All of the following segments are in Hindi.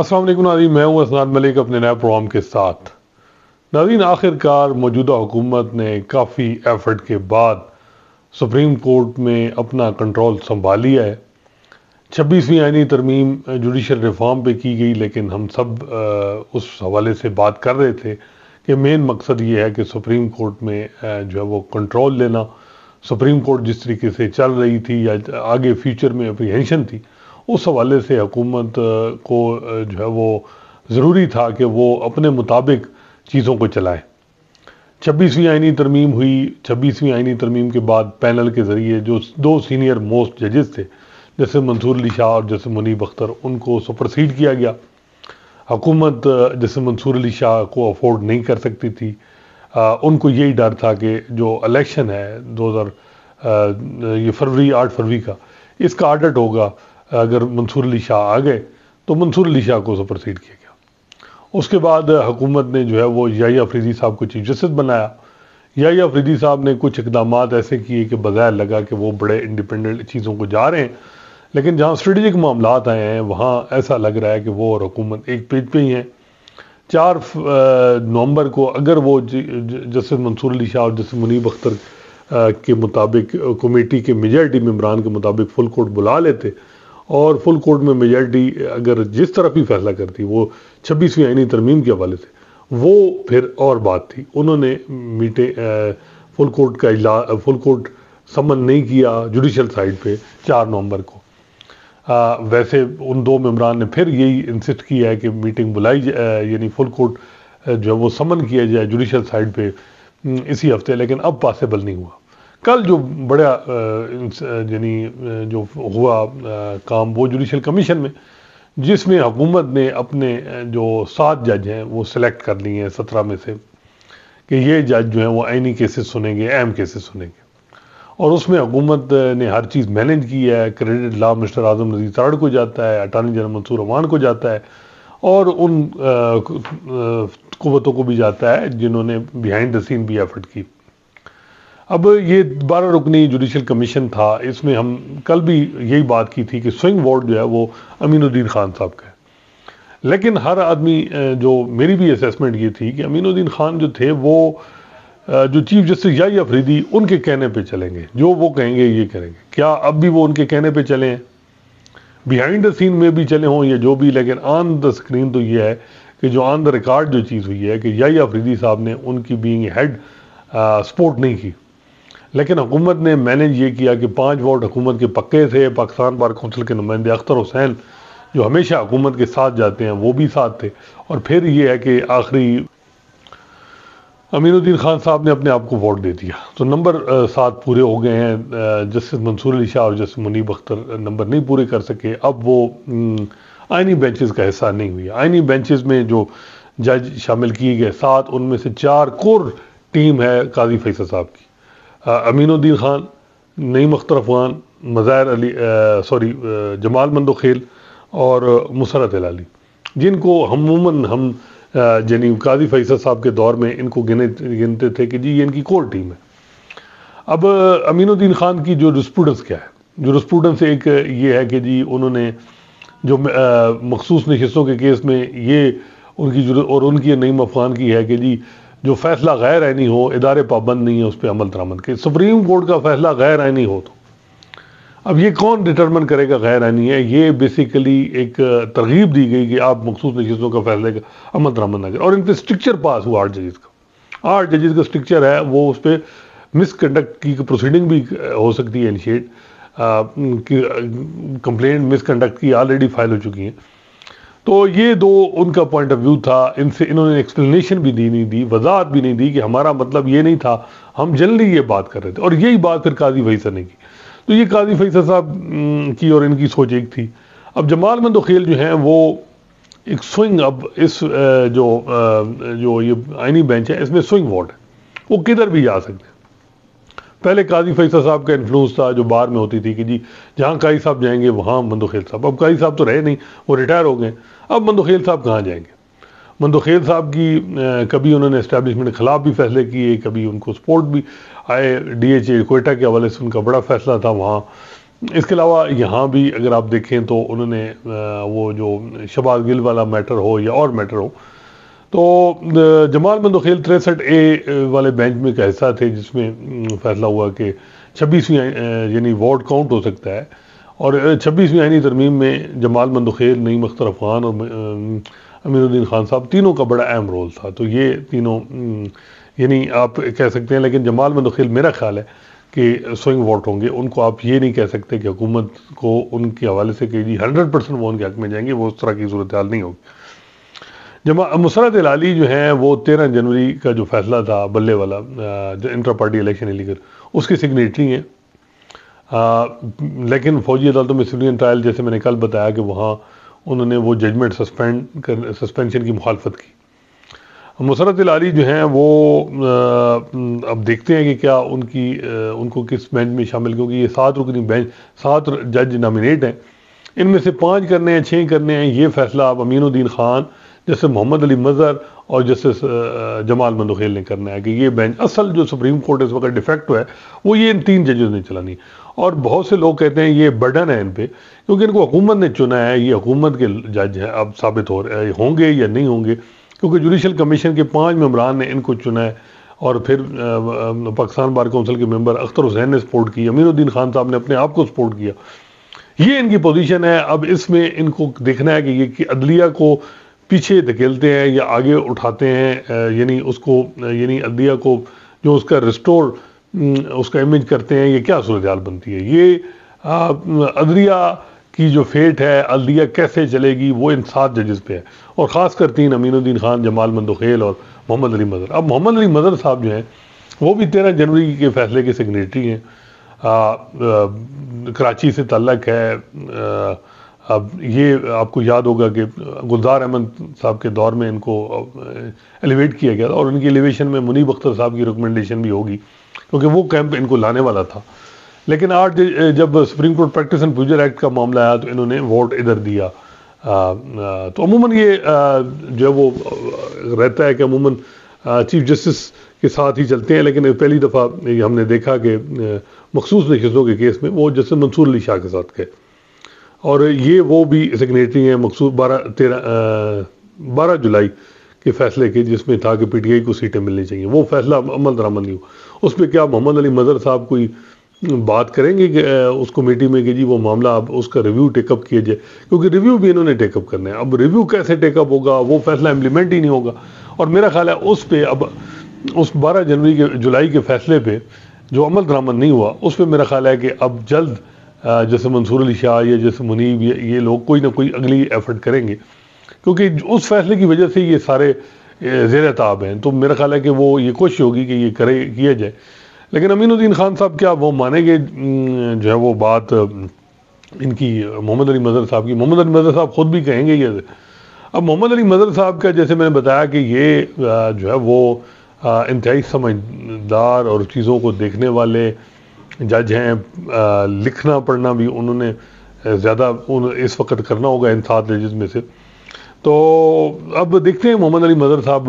असल नाजी मैं हूँ असनाद मलिक अपने नए प्रोग्राम के साथ नाजीन आखिरकार मौजूदा हुकूमत ने काफ़ी एफर्ट के बाद सुप्रीम कोर्ट में अपना कंट्रोल संभाल लिया है छब्बीसवीं आइनी तरमीम जुडिशल रिफॉर्म पे की गई लेकिन हम सब आ, उस हवाले से बात कर रहे थे कि मेन मकसद ये है कि सुप्रीम कोर्ट में जो है वो कंट्रोल लेना सुप्रीम कोर्ट जिस तरीके से चल रही थी या आगे फ्यूचर में अप्रीहेंशन थी उस हवाले से हुकूमत को जो है वो ज़रूरी था कि वो अपने मुताबिक चीज़ों को चलाएँ छब्बीसवीं आइनी तरमीम हुई छब्बीसवीं आइनी तरमीम के बाद पैनल के ज़रिए जो दो सीनियर मोस्ट जजेस थे जैसे मंसूर अली शाह और जैसे मुनीब अख्तर उनको सुपरसीड किया गया हुकूमत जैसे मंसूर अली शाह को अफोर्ड नहीं कर सकती थी आ, उनको यही डर था कि जो इलेक्शन है दो हज़ार ये फरवरी आठ फरवरी का इसका आडट होगा अगर मंसूर अली शाह आ गए तो मंसूर अली शाह को सुपरसीड किया गया उसके बाद हुकूमत ने जो है वो याही अफरीदी साहब को चीफ जस्टिस बनाया याही अफरीदी साहब ने कुछ इकदाम ऐसे किए कि बगैर लगा कि वो बड़े इंडिपेंडेंट चीज़ों को जा रहे हैं लेकिन जहाँ स्ट्रेटिक मामला आए हैं वहाँ ऐसा लग रहा है कि वो और हुकूमत एक पेज पर ही हैं चार नवंबर को अगर वो जस्टिस मंसूर अली शाह और जस्टिस मुनीब अख्तर के मुताबिक कमेटी के मेजॉरिटी मम्बरान के मुताबिक फुल कोर्ट बुला लेते और फुल कोर्ट में मेजॉरिटी अगर जिस तरफ भी फैसला करती वो छब्बीसवीं आइनी तरमीम के हवाले से वो फिर और बात थी उन्होंने मीटे फुल कोर्ट का इला फुल कोर्ट समन नहीं किया जुडिशल साइड पे चार नवंबर को आ, वैसे उन दो मम्बरान ने फिर यही इंसिस्ट किया है कि मीटिंग बुलाई यानी फुल कोर्ट जो है वो समन किया जाए जुडिशल साइड पे इसी हफ्ते लेकिन अब पॉसिबल नहीं हुआ कल जो बड़ा यानी जो हुआ काम वो जुडिशल कमीशन में जिसमें हुकूमत ने अपने जो सात जज हैं वो सिलेक्ट कर लिए हैं सत्रह में से कि ये जज जो हैं वो आइनी केसेस सुनेंगे अहम केसेस सुनेंगे और उसमें हुकूमत ने हर चीज़ मैनेज की है क्रेडिट लॉ मिस्टर आजम नजीर तराड़ को जाता है अटारनी जनरल मंसूर अमान को जाता है और उन कुवतों को भी जाता है जिन्होंने बिहाइंड द सीन भी एफर्ट की अब ये बारह रुकनी जुडिशल कमीशन था इसमें हम कल भी यही बात की थी कि स्विंग बोर्ड जो है वो अमीनुद्दीन खान साहब का है लेकिन हर आदमी जो मेरी भी असेसमेंट ये थी कि अमीनुद्दीन खान जो थे वो जो चीफ जस्टिस या अफरीदी उनके कहने पे चलेंगे जो वो कहेंगे ये करेंगे क्या अब भी वो उनके कहने पे चले हैं बिहाइंड द सीन में भी चले हों या जो भी लेकिन ऑन द स्क्रीन तो ये है कि जो ऑन द रिकॉर्ड जो चीज़ हुई है कि या अफरीदी साहब ने उनकी बींग हेड सपोर्ट नहीं की लेकिन हुकूमत ने मैनेज ये किया कि पाँच वार्ड हुकूमत के पक्के थे पाकिस्तान बार कौंसिल के नुमाइंदे अख्तर हुसैन जो हमेशा हुकूमत के साथ जाते हैं वो भी साथ थे और फिर ये है कि आखिरी अमीनुद्दीन खान साहब ने अपने आप को वोट दे दिया तो नंबर सात पूरे हो गए हैं जस्टिस मंसूर अली शाह और जस्टिस मुनीब अख्तर नंबर नहीं पूरे कर सके अब वो आइनी बेंचेस का हिस्सा नहीं हुई आइनी बेंचेस में जो जज शामिल किए गए सात उनमें से चार कोर टीम है काजी फैसल साहब की अमीनुद्दीन खान नईम अख्तर अफगान मज़ाहिर अली सॉरी जमाल मंदोखेल और मुसरत अली जिनको हमूमन हम यानी काजी फैसल साहब के दौर में इनको गिने गिनते थे कि जी ये इनकी कोर टीम है अब अमीनुद्दीन खान की जो रिस्पूडेंस क्या है जो रिस्पूडेंस एक ये है कि जी उन्होंने जो मखसूस नशस्तों के केस में ये उनकी और उनकी नईम अफगान की है कि जी जो फैसला गैर आइनी हो इदारे पाबंद नहीं है उस पर अमल दरामद के सुप्रीम कोर्ट का फैसला गैर आइनी हो तो अब ये कौन डिटर्मन करेगा गैर आइनी है ये बेसिकली एक तरगीब दी गई कि आप मखसूस नशीसों का फैसले का अमल दरामद ना करें और इन पर स्ट्रिक्चर पास हुआ आठ जजेस का आठ जजेज का स्ट्रिक्चर है वो उस पर मिसकंडक्ट की प्रोसीडिंग भी हो सकती है इनिशिएट कंप्लेंट मिसकंडक्ट की ऑलरेडी फाइल हो चुकी है तो ये दो उनका पॉइंट ऑफ व्यू था इनसे इन्होंने एक्सप्लेनेशन भी दी नहीं दी वजाहत भी नहीं दी कि हमारा मतलब ये नहीं था हम जल्दी ये बात कर रहे थे और यही बात फिर काजी फैसर ने की तो ये काजी फैसर साहब की और इनकी सोच एक थी अब जमाल खेल जो हैं वो एक स्विंग अब इस जो जो ये आइनी बेंच है इसमें स्विंग वार्ड है वो किधर भी जा सकते हैं पहले काजी फैसल साहब का इन्फ्लुएंस था जो बाहर में होती थी कि जी जहाँ काजी साहब जाएंगे वहाँ मंदोखेल साहब अब काजी साहब तो रहे नहीं वो रिटायर हो गए अब मंदोखेल साहब कहाँ जाएंगे मंदोखेल साहब की कभी उन्होंने इस्टेब्लिशमेंट के खिलाफ भी फैसले किए कभी उनको सपोर्ट भी आए डी एच ए कोयटा के हवाले से उनका बड़ा फैसला था वहाँ इसके अलावा यहाँ भी अगर आप देखें तो उन्होंने वो जो शबाज गिल वाला मैटर हो या और मैटर हो तो जमाल मंदोखेल तिरसठ ए वाले बेंच में का हिस्सा थे जिसमें फैसला हुआ कि छब्बीसवीं यानी वार्ड काउंट हो सकता है और छब्बीसवीं आइनी तरमीम में जमाल मंदोखेल नईम अख्तर अफगान और अमीरुद्दीन खान साहब तीनों का बड़ा अहम रोल था तो ये तीनों यानी आप कह सकते हैं लेकिन जमाल मंदोखेल मेरा ख्याल है कि स्विंग वोट होंगे उनको आप ये नहीं कह सकते कि हुकूमत को उनके हवाले से कि जी हंड्रेड परसेंट वो उनके हक में जाएंगे वो उस तरह की सूरत हाल नहीं होगी जमा मुसरत लाली जो हैं वो तेरह जनवरी का जो फैसला था बल्ले वाला जो इंटर पार्टी इलेक्शन लेकर उसकी सिग्नेटरी हैं लेकिन फ़ौजी अदालतों में सिविलियन ट्रायल जैसे मैंने कल बताया कि वहाँ उन्होंने वो जजमेंट सस्पेंड कर सस्पेंशन की मुखालफत की मुसरत लाली जो हैं वो अब देखते हैं कि क्या उनकी उनको किस बेंच में शामिल क्योंकि ये सात रुकनी बेंच सात जज नामिनेट हैं इनमें से पाँच करने हैं छः करने हैं ये फैसला अब अमीनुद्दीन खान जैसे मोहम्मद अली मज़हर और जस्टिस जमाल मंदोखेल ने करना है कि ये बेंच असल जो सुप्रीम कोर्ट इस वक्त डिफेक्ट है वो ये इन तीन जजों ने चलानी और बहुत से लोग कहते हैं ये बर्डन है इन पर क्योंकि इनको हुकूमत ने चुना है ये हुकूमत के जज हैं अब साबित हो रहे होंगे या नहीं होंगे क्योंकि जुडिशल कमीशन के पाँच मम्बरान ने इनको चुना है और फिर पाकिस्तान बार काउंसिल के मेंबर अख्तर हुसैन ने सपोर्ट की अमीनुद्दीन खान साहब ने अपने आप को सपोर्ट किया ये इनकी पोजीशन है अब इसमें इनको देखना है कि ये कि अदलिया को पीछे धकेलते हैं या आगे उठाते हैं यानी उसको यानी अदिया को जो उसका रिस्टोर उसका इमेज करते हैं ये क्या सूरत हाल बनती है ये अदरिया की जो फेट है अलदिया कैसे चलेगी वो इन सात जजेस पे है और ख़ास कर तीन अमीनुद्दीन खान जमाल मंदोखेल और मोहम्मद अली मदर अब मोहम्मद अली मदर साहब जो हैं वो भी तेरह जनवरी के फैसले के सिग्नेटरी हैं कराची से तल्लक है आ, अब ये आपको याद होगा कि गुलजार अहमद साहब के दौर में इनको एलिवेट किया गया था और उनकी एलिवेशन में मुनीब अख्तर साहब की रिकमेंडेशन भी होगी क्योंकि वो कैंप इनको लाने वाला था लेकिन आज जब supreme court practice and procedure act का मामला आया तो इन्होंने वोट इधर दिया आ, आ, तो अमूमन ये आ, जो वो रहता है कि अमूमन चीफ जस्टिस के साथ ही चलते हैं लेकिन पहली दफ़ा हमने देखा कि मखसूस नशस्तों के केस में वो जस्टिस मंसूर अली शाह के साथ गए और ये वो भी सिग्नेटरी हैं मकसूद बारह तेरह बारह जुलाई के फैसले के जिसमें था कि पीटीआई को सीटें मिलनी चाहिए वो फैसला अमल दरामद नहीं हुआ उस पर क्या मोहम्मद अली मजर साहब कोई बात करेंगे कि उस कमेटी में कि जी वो मामला अब उसका रिव्यू टेकअप किया जाए क्योंकि रिव्यू भी इन्होंने टेकअप करना है अब रिव्यू कैसे टेकअप होगा वो फैसला इम्प्लीमेंट ही नहीं होगा और मेरा ख्याल है उस पर अब उस बारह जनवरी के जुलाई के फैसले पर जो अमल दरामद नहीं हुआ उस पर मेरा ख्याल है कि अब जल्द जैसे मंसूर अली शाह या जैसे मुनीब ये लोग कोई ना कोई अगली एफर्ट करेंगे क्योंकि उस फैसले की वजह से ये सारे जेर ताब हैं तो मेरा ख्याल है कि वो ये कोशिश होगी कि ये करे किया जाए लेकिन अमीनुद्दीन खान साहब क्या वो मानेंगे जो है वो बात इनकी मोहम्मद अली मजहर साहब की मोहम्मद अली मजहर साहब खुद भी कहेंगे ये अब मोहम्मद अली मजहर साहब का जैसे मैंने बताया कि ये जो है वो इंतहाई समझदार और चीज़ों को देखने वाले जज हैं लिखना पढ़ना भी उन्होंने ज़्यादा उन इस वक्त करना होगा इन सात जजेस में से तो अब देखते हैं मोहम्मद अली मदर साहब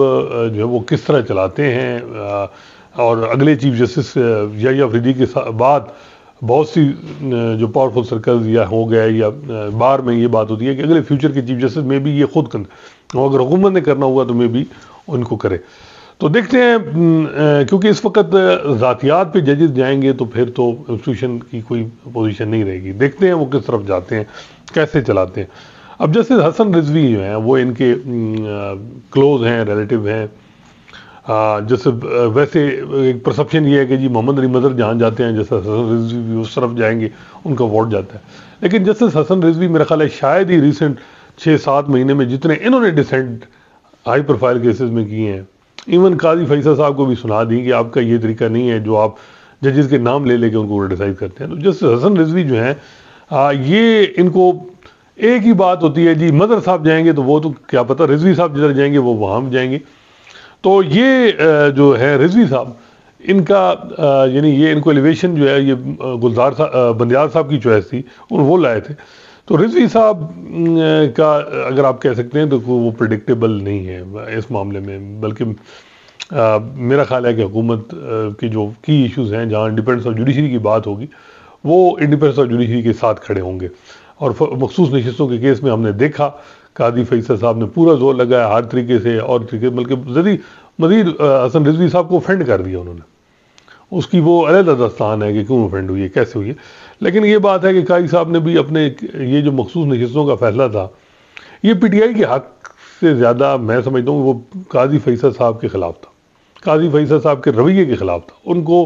जो है वो किस तरह चलाते हैं और अगले चीफ जस्टिस या अफरीदी के बाद बहुत सी जो पावरफुल सर्कल या हो गए या बार में ये बात होती है कि अगले फ्यूचर के चीफ जस्टिस में भी ये खुद कर अगर हुकूमत ने करना होगा तो मे भी उनको करे तो देखते हैं हम्म, क्योंकि इस वक्त ज़ातियात पे जजेस जाएंगे तो फिर तो इंस्टीट्यूशन की कोई पोजीशन नहीं रहेगी देखते हैं वो किस तरफ जाते हैं कैसे चलाते हैं अब जैसे हसन रिजवी जो हैं वो इनके क्लोज हम्म, हैं रिलेटिव हैं जैसे वैसे एक परसेप्शन ये है कि जी मोहम्मद अली मजर जहाँ जाते हैं जैसे हसन रिजवी उस तरफ जाएंगे उनका वोट जाता है लेकिन जस्टिस हसन रिजवी मेरा ख्याल है शायद ही रिसेंट छः सात महीने में जितने इन्होंने डिसेंट हाई प्रोफाइल केसेस में किए हैं इवन काजी फैसल साहब को भी सुना दी कि आपका ये तरीका नहीं है जो आप जजेस के नाम ले लेके उनको डिसाइड करते हैं तो जस्टिस हसन रिजवी जो हैं ये इनको एक ही बात होती है जी मदर साहब जाएंगे तो वो तो क्या पता रिजवी साहब जिधर जाएंगे वो वहाँ भी जाएंगे तो ये जो है रिजवी साहब इनका यानी ये इनको एलिवेशन जो है ये गुलजार साहब बंदयाल साहब की चॉइस थी और वो लाए थे तो रिजवी साहब का अगर आप कह सकते हैं तो वो प्रडिक्टेबल नहीं है इस मामले में बल्कि मेरा ख्याल है कि हुकूमत की जो की इश्यूज हैं जहाँ इंडिपेंडेंस ऑफ जुडिशरी की बात होगी वो इंडिपेंडेंस ऑफ जुडिशरी के साथ खड़े होंगे और मखसूस नशस्तों के केस में हमने देखा कादी फैसल साहब ने पूरा जोर लगाया हर तरीके से और तरीके बल्कि जदी मजीद हसन रिजवी साहब को ऑफेंड कर दिया उन्होंने उसकी वो अलग दस्तान है कि क्यों ऑफेंड हुई है कैसे हुई है लेकिन ये बात है कि काई साहब ने भी अपने ये जो मखसूस नशस्तों का फैसला था ये पीटीआई के हक से ज़्यादा मैं समझता हूँ वो काजी फैसल साहब के ख़िलाफ़ था काजी फैसल साहब के रवैये के ख़िलाफ़ था उनको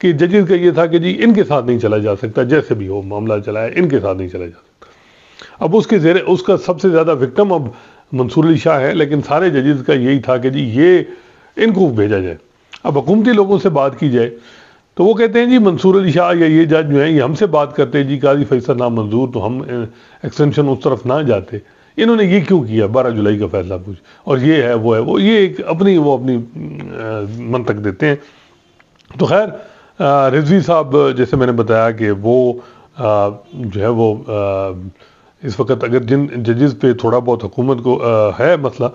कि जजेस का ये था कि जी इनके साथ नहीं चला जा सकता जैसे भी हो मामला चलाया इनके साथ नहीं चला जा सकता अब उसके जेरे उसका सबसे ज़्यादा विक्टम अब मंसूर अली शाह है लेकिन सारे जजेस का यही था कि जी ये इनको भेजा जाए अब हुकूमती लोगों से बात की जाए तो वो कहते हैं जी मंसूर अली शाह या ये जज जो हैं ये हमसे बात करते हैं जी काजी फैसला ना मंजूर तो हम एक्सटेंशन उस तरफ ना जाते इन्होंने ये क्यों किया बारह जुलाई का फैसला पूछ और ये है वो है वो ये एक अपनी वो अपनी मंतक देते हैं तो खैर रिजवी साहब जैसे मैंने बताया कि वो आ, जो है वो आ, इस वक्त अगर जिन जजेस पे थोड़ा बहुत हुकूमत को आ, है मसला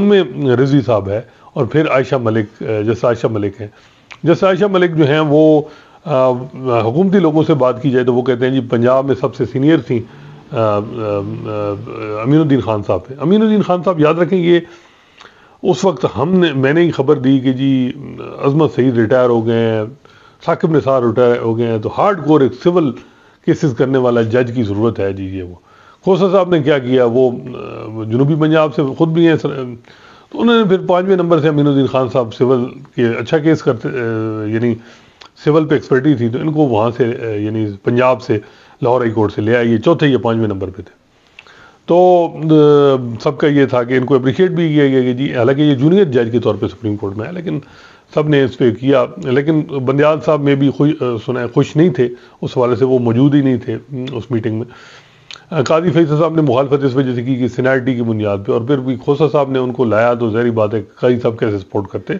उनमें रिजवी साहब है और फिर आयशा मलिक जैसे आयशा मलिक हैं जैसे आयशा मलिक जो हैं वो हुकूमती लोगों से बात की जाए तो वो कहते हैं जी पंजाब में सबसे सीनियर थी अमीनुद्दीन खान साहब थे अमीनुद्दीन खान साहब याद रखें ये उस वक्त हमने मैंने ही खबर दी कि जी अजमत सईद रिटायर हो गए हैं साकिब निसार रिटायर हो गए हैं तो हार्ड कोर एक सिविल केसेस करने वाला जज की ज़रूरत है जी ये वो खोसा साहब ने क्या किया वो जनूबी पंजाब से ख़ुद भी हैं तो उन्होंने फिर पाँचवें नंबर से अमीनुद्दीन खान साहब सिविल के अच्छा केस करते यानी सिविल पे एक्सपर्टी थी तो इनको वहाँ से यानी पंजाब से लाहौर हाई कोर्ट से ले आए ये चौथे या पाँचवें नंबर पे थे तो सबका ये था कि इनको अप्रिशिएट भी किया गया कि जी हालांकि ये जूनियर जज के तौर पे सुप्रीम कोर्ट में है लेकिन सब ने इस पर किया लेकिन बंदयाल साहब में भी खुश सुना खुश नहीं थे उस हवाले से वो मौजूद ही नहीं थे उस मीटिंग में काजी फैसल साहब ने मुखालफत इस वजह से की कि सीनाइटी की बुनियाद पर और फिर भी खोसा साहब ने उनको लाया तो जहरी बात है काजी साहब कैसे सपोर्ट करते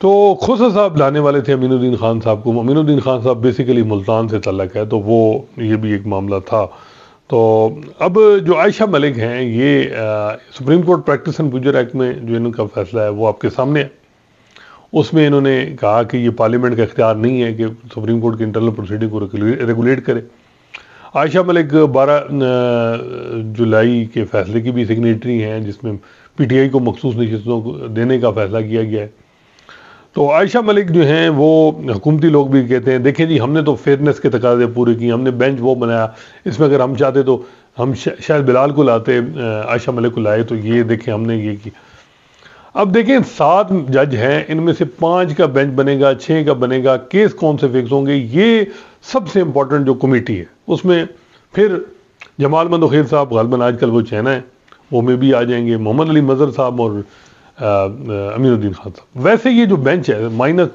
तो खोसा साहब लाने वाले थे अमीनुद्दीन खान साहब को अमीनुद्दीन खान साहब बेसिकली मुल्तान से तलक है तो वो ये भी एक मामला था तो अब जो आयशा मलिक हैं ये आ, supreme court practice and procedure act में जो इनका फैसला है वो आपके सामने है उसमें इन्होंने कहा कि ये पार्लियामेंट का इख्तियार नहीं है कि सुप्रीम कोर्ट की इंटरनल प्रोसीडिंग को रेगुलेट करे आयशा मलिक 12 जुलाई के फैसले की भी सिग्नेटरी हैं जिसमें पीटीआई को मखसूस नशस्तों को देने का फैसला किया गया है तो आयशा मलिक जो हैं वो हुकूमती लोग भी कहते हैं देखें जी हमने तो फेयरनेस के तकाजे पूरे किए हमने बेंच वो बनाया इसमें अगर हम चाहते तो हम शायद बिलाल को लाते आयशा मलिक को लाए तो ये देखें हमने ये किया अब देखें सात जज हैं इनमें से पाँच का बेंच बनेगा छः का बनेगा केस कौन से फिक्स होंगे ये सबसे इम्पोर्टेंट जो कमेटी है उसमें फिर जमाल मंद खीर साहब आज आजकल वो चैना है वो में भी आ जाएंगे मोहम्मद अली मज़हर साहब और अमीरुद्दीन खान साहब वैसे ये जो बेंच है माइनस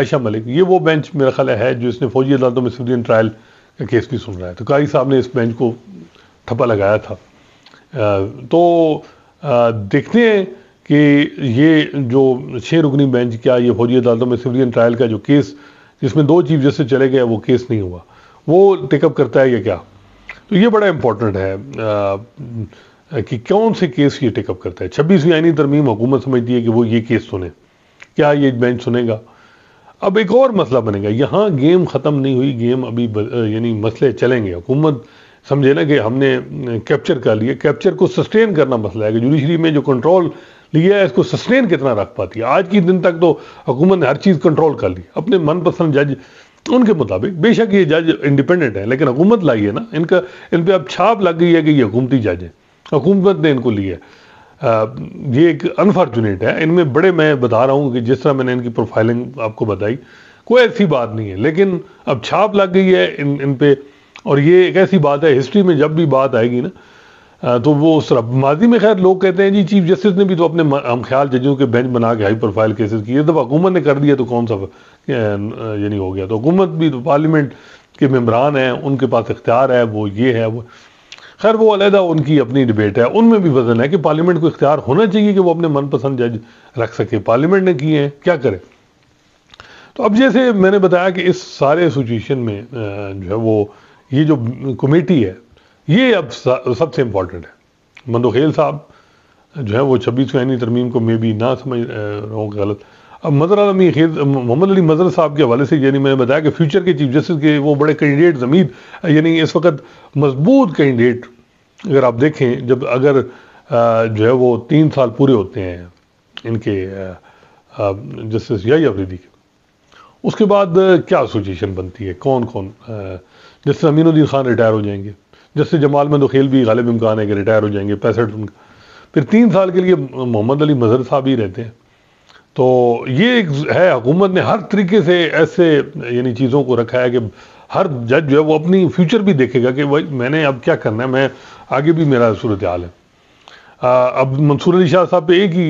आयशा मलिक ये वो बेंच मेरा ख्याल है जो इसने फौजी अदालतों में सिविलियन ट्रायल का केस भी सुन रहा है तो कारी साहब ने इस बेंच को ठप्पा लगाया था तो देखते हैं कि ये जो छः रुकनी बेंच क्या ये फौजी अदालतों में सिविलियन ट्रायल का जो केस जिसमें दो चीफ जस्टिस चले गए वो केस नहीं हुआ वो टेकअप करता है या क्या तो ये बड़ा इम्पोर्टेंट है आ, कि कौन से केस ये टेकअप करता है छब्बीसवीं आइनी तरमीम हुकूमत समझती है कि वो ये केस सुने क्या ये बेंच सुनेगा अब एक और मसला बनेगा यहाँ गेम ख़त्म नहीं हुई गेम अभी यानी मसले चलेंगे हुकूमत समझे ना कि हमने कैप्चर कर लिया कैप्चर को सस्टेन करना मसला है कि जुडिशरी में जो कंट्रोल लिया है इसको सस्टेन कितना रख पाती है आज के दिन तक तो हुकूमत ने हर चीज़ कंट्रोल कर ली अपने मनपसंद जज तो उनके मुताबिक बेशक ये जज इंडिपेंडेंट है लेकिन हुकूमत लाई है ना इनका इन पर अब छाप लग गई है कि ये हुकूमती जज हैं हुकूमत ने इनको लिया ये एक अनफॉर्चुनेट है इनमें बड़े मैं बता रहा हूँ कि जिस तरह मैंने इनकी प्रोफाइलिंग आपको बताई कोई ऐसी बात नहीं है लेकिन अब छाप लग गई है इन इन पर और ये एक ऐसी बात है हिस्ट्री में जब भी बात आएगी ना तो वो उस तरह माजी में खैर लोग कहते हैं जी चीफ जस्टिस ने भी तो अपने हम ख्याल जजों के बेंच बना के हाई प्रोफाइल केसेस किए दफा हुकूमत ने कर दिया तो कौन सा यानी हो गया तो हुकूमत भी तो पार्लियामेंट के मम्बरान हैं उनके पास इख्तियार है वो ये है वो खैर वो अलहदा उनकी अपनी डिबेट है उनमें भी वजन है कि पार्लियामेंट को इख्तियार होना चाहिए कि वो अपने मनपसंद जज रख सके पार्लियामेंट ने किए हैं क्या करें तो अब जैसे मैंने बताया कि इस सारे एसोसिएशन में जो है वो ये जो कमेटी है ये अब सबसे इम्पॉर्टेंट है मंदोखेल साहब जो है वो छब्बीसवें तरमीम को मे भी ना समझ रहा हूँ गलत अब मदर आलमी खेद मोहम्मद अली मदर साहब के हवाले से यानी मैंने बताया कि फ्यूचर के चीफ जस्टिस के वो बड़े कैंडिडेट जमीन यानी इस वक्त मजबूत कैंडिडेट अगर आप देखें जब अगर जो है वो तीन साल पूरे होते हैं इनके जस्टिस या अफरीदी के उसके बाद क्या एसोसिएशन बनती है कौन कौन जस्टिस अमीनुद्दीन खान रिटायर हो जाएंगे जस्टिस जमाल मंदोखेल भी गालिब इम्कान है कि रिटायर हो जाएंगे पैंसठ फिर तीन साल के लिए मोहम्मद अली मजहर साहब ही रहते हैं तो ये एक है हुकूमत ने हर तरीके से ऐसे यानी चीज़ों को रखा है कि हर जज जो है वो अपनी फ्यूचर भी देखेगा कि भाई मैंने अब क्या करना है मैं आगे भी मेरा सूरत हाल है आ, अब मंसूर अली शाह साहब एक ही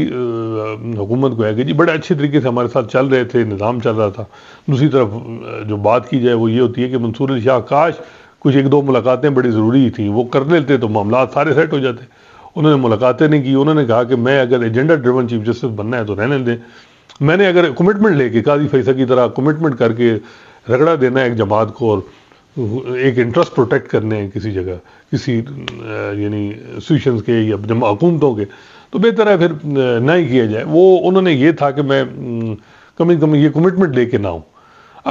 हुकूमत को है कि जी बड़े अच्छे तरीके से हमारे साथ चल रहे थे निज़ाम चल रहा था दूसरी तरफ जो बात की जाए वो ये होती है कि मंसूर अली शाह काश कुछ एक दो मुलाकातें बड़ी ज़रूरी थी वो कर लेते तो मामला सारे सेट हो जाते उन्होंने मुलाकातें नहीं की उन्होंने कहा कि मैं अगर एजेंडा ड्रिवन चीफ जस्टिस बनना है तो रहने दें मैंने अगर कमिटमेंट लेके काजी फैसा की तरह कमिटमेंट करके रगड़ा देना है एक जमात को और एक इंटरेस्ट प्रोटेक्ट करने हैं किसी जगह किसी यानी इंस्टीट्यूशन के या जमा हुकूमतों के तो बेहतर है फिर ना ही किया जाए वो उन्होंने ये था कि मैं कम से कम ये कमिटमेंट लेके ना हूँ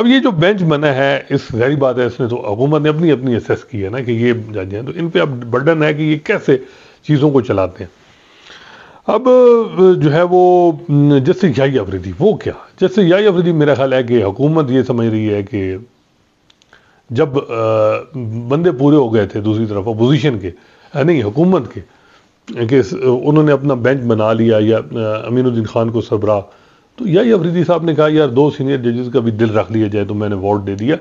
अब ये जो बेंच बना है इस गहरी बात है इसमें तो हुकूमत ने अपनी अपनी असेस की है ना कि ये जाए तो इन पर अब बर्डन है कि ये कैसे चीज़ों को चलाते हैं अब जो है वो जैसे या अफरीदी वो क्या जैसे या अफरीदी मेरा ख्याल है कि हुकूमत ये समझ रही है कि जब बंदे पूरे हो गए थे दूसरी तरफ अपोजिशन के नहीं हुकूमत के कि उन्होंने अपना बेंच बना लिया या अमीनुद्दीन खान को सबरा तो या अफरीदी साहब ने कहा यार दो सीनियर जजेस का भी दिल रख लिया जाए तो मैंने वोट दे दिया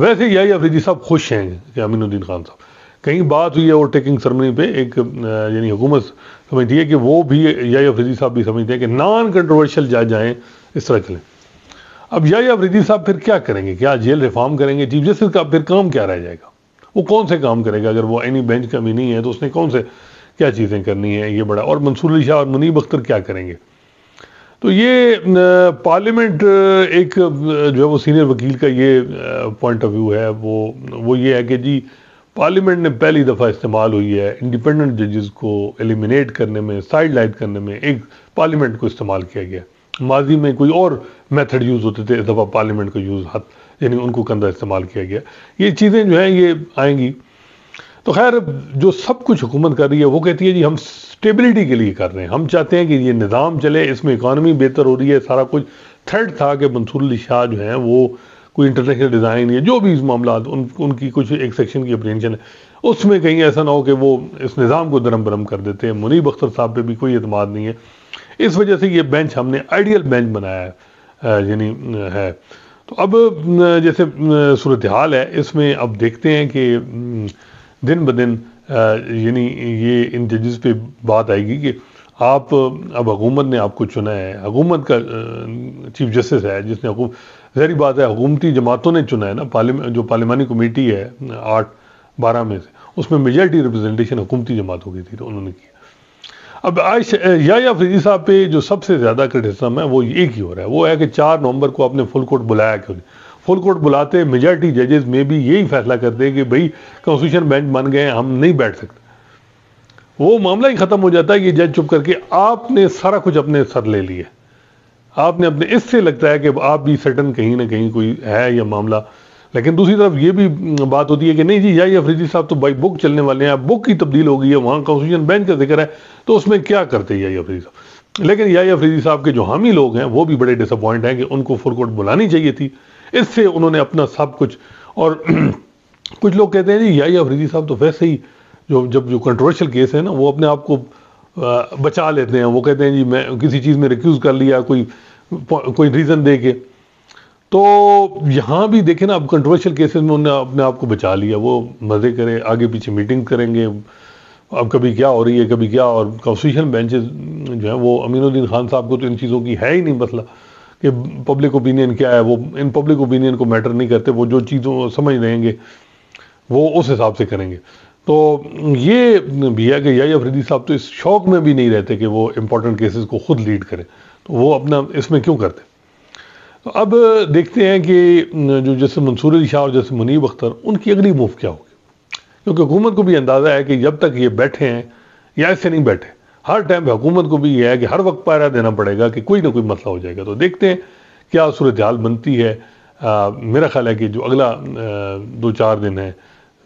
वैसे या अफरीदी साहब खुश हैं कि अमीनुद्दीन खान साहब कहीं बात हुई है टेकिंग सरमनी पे एक यानी हुकूमत समझती है कि वो भी या अफरीदी साहब भी समझते हैं कि नॉन कंट्रोवर्शियल जज जाएँ इस तरह चलें अब या अफरीदी साहब फिर क्या करेंगे क्या जेल रिफॉर्म करेंगे चीफ जस्टिस का फिर काम क्या रह जाएगा वो कौन से काम करेगा अगर वो एनी बेंच का भी नहीं है तो उसने कौन से क्या चीज़ें करनी है ये बड़ा और मंसूर अली शाह और मुनीब अख्तर क्या करेंगे तो ये पार्लियामेंट एक जो है वो सीनियर वकील का ये पॉइंट ऑफ व्यू है वो वो ये है कि जी पार्लियामेंट ने पहली दफ़ा इस्तेमाल हुई है इंडिपेंडेंट जजेस को एलिमिनेट करने में साइड लाइट करने में एक पार्लियामेंट को इस्तेमाल किया गया माजी में कोई और मेथड यूज़ होते थे इस दफ़ा पार्लियामेंट को यूज़ हाथ यानी उनको कंधा इस्तेमाल किया गया ये चीज़ें जो हैं ये आएंगी तो खैर जो सब कुछ हुकूमत कर रही है वो कहती है जी हम स्टेबिलिटी के लिए कर रहे हैं हम चाहते हैं कि ये निज़ाम चले इसमें इकानमी बेहतर हो रही है सारा कुछ थ्रेड था कि मंसूर अली शाह जो हैं वो कोई इंटरनेशनल डिज़ाइन या जो भी मामला उन उनकी कुछ एक सेक्शन की अप्रीनशन है उसमें कहीं ऐसा ना हो कि वो इस निज़ाम को दरम बरम कर देते हैं मुनीब अख्तर साहब पर भी कोई अतमाद नहीं है इस वजह से ये बेंच हमने आइडियल बेंच बनाया है यानी है तो अब जैसे सूरत हाल है इसमें अब देखते हैं कि दिन ब दिन यानी ये इन जजेस पे बात आएगी कि आप अब हुकूमत ने आपको चुना है हुकूमत का चीफ जस्टिस है जिसने जहरी बात है हुकूमती जमातों ने चुना है ना पार्लिम जो पार्लिमानी कमेटी है आठ बारह में से उसमें मेजॉरिटी रिप्रेजेंटेशन हुकूमती जमातों की थी तो उन्होंने किया अब आयश या अफरीदी साहब पे जो सबसे ज़्यादा क्रिटिसम है वो एक ही हो रहा है वो है कि चार नवंबर को आपने फुल कोर्ट बुलाया क्यों नहीं फुल कोर्ट बुलाते मेजॉरिटी जजेस में भी यही फैसला करते कि भाई कॉन्स्टिट्यूशन बेंच बन गए हम नहीं बैठ सकते वो मामला ही ख़त्म हो जाता है कि जज चुप करके आपने सारा कुछ अपने सर ले लिया आपने अपने इससे लगता है कि आप भी सटन कहीं ना कहीं कोई है या मामला लेकिन दूसरी तरफ ये भी बात होती है कि नहीं जी या अफरीदी साहब तो बाई बुक चलने वाले हैं बुक की तब्दील हो गई है वहाँ कॉन्स्टिट्यूशन बेंच का जिक्र है तो उसमें क्या करते या अफरीदी साहब लेकिन या अफरीदी साहब के जो हामी लोग हैं वो भी बड़े डिसअपॉइंट हैं कि उनको फुल कोर्ट बुलानी चाहिए थी इससे उन्होंने अपना सब कुछ और कुछ लोग कहते हैं जी या अफरीदी साहब तो वैसे ही जो जब जो कंट्रोवर्शियल केस है ना वो अपने आप को बचा लेते हैं वो कहते हैं जी मैं किसी चीज़ में रिक्यूज़ कर लिया कोई कोई रीज़न दे के तो यहाँ भी देखें ना अब कंट्रोवर्शियल केसेस में उन्होंने अपने आप को बचा लिया वो मज़े करें आगे पीछे मीटिंग करेंगे अब कभी क्या हो रही है कभी क्या और कॉन्स्टिट्यूशन बेंचेस जो है वो अमीनुद्दीन खान साहब को तो इन चीज़ों की है ही नहीं मसला कि पब्लिक ओपिनियन क्या है वो इन पब्लिक ओपिनियन को मैटर नहीं करते वो जो चीज़ों समझ रहेंगे वो उस हिसाब से करेंगे तो ये भैया के या अफरीदी साहब तो इस शौक में भी नहीं रहते कि वो इम्पोर्टेंट केसेस को खुद लीड करें तो वो अपना इसमें क्यों करते तो अब देखते हैं कि जो जैसे मंसूर अली शाह और जैसे मुनीब अख्तर उनकी अगली मूव क्या होगी क्योंकि हुकूमत को भी अंदाज़ा है कि जब तक ये बैठे हैं या ऐसे नहीं बैठे हर टाइम हुकूमत को भी यह है कि हर वक्त पायरा देना पड़ेगा कि कोई ना कोई मसला हो जाएगा तो देखते हैं क्या सूरत हाल बनती है आ, मेरा ख्याल है कि जो अगला आ, दो चार दिन है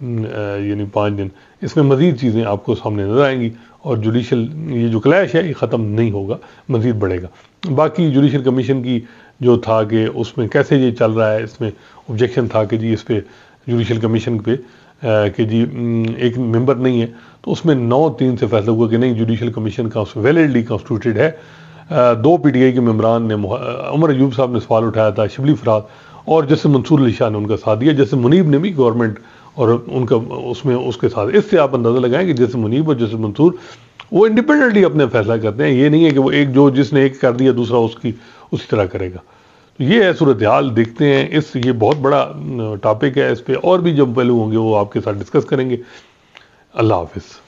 यानी पाँच दिन इसमें मज़ीद चीज़ें आपको सामने नजर आएंगी और जुडिशल ये जो क्लैश है ये ख़त्म नहीं होगा मज़ीद बढ़ेगा बाकी जुडिशल कमीशन की जो था कि उसमें कैसे ये चल रहा है इसमें ऑब्जेक्शन था कि जी इस पर जुडिशल कमीशन पे कि जी एक मेंबर नहीं है तो उसमें नौ तीन से फैसला हुआ कि नहीं जुडिशल कमीशन का वैलिडली कॉन्स्टिट्यूटेड है दो पी टी आई के मेम्बरान ने उमर अयूब साहब ने सवाल उठाया था शिबली फराद और जैसे मंसूर अली शाह ने उनका साथ दिया जैसे मुनीब ने भी गवर्नमेंट और उनका उसमें उसके साथ इससे आप अंदाज़ा लगाएं कि जैसे मुनीब और जैसे मंसूर वो इंडिपेंडेंटली अपने फैसला करते हैं ये नहीं है कि वो एक जो जिसने एक कर दिया दूसरा उसकी उसी तरह करेगा तो ये है सूरत हाल देखते हैं इस ये बहुत बड़ा टॉपिक है इस पर और भी जो पहलू होंगे वो आपके साथ डिस्कस करेंगे अल्लाह हाफिज़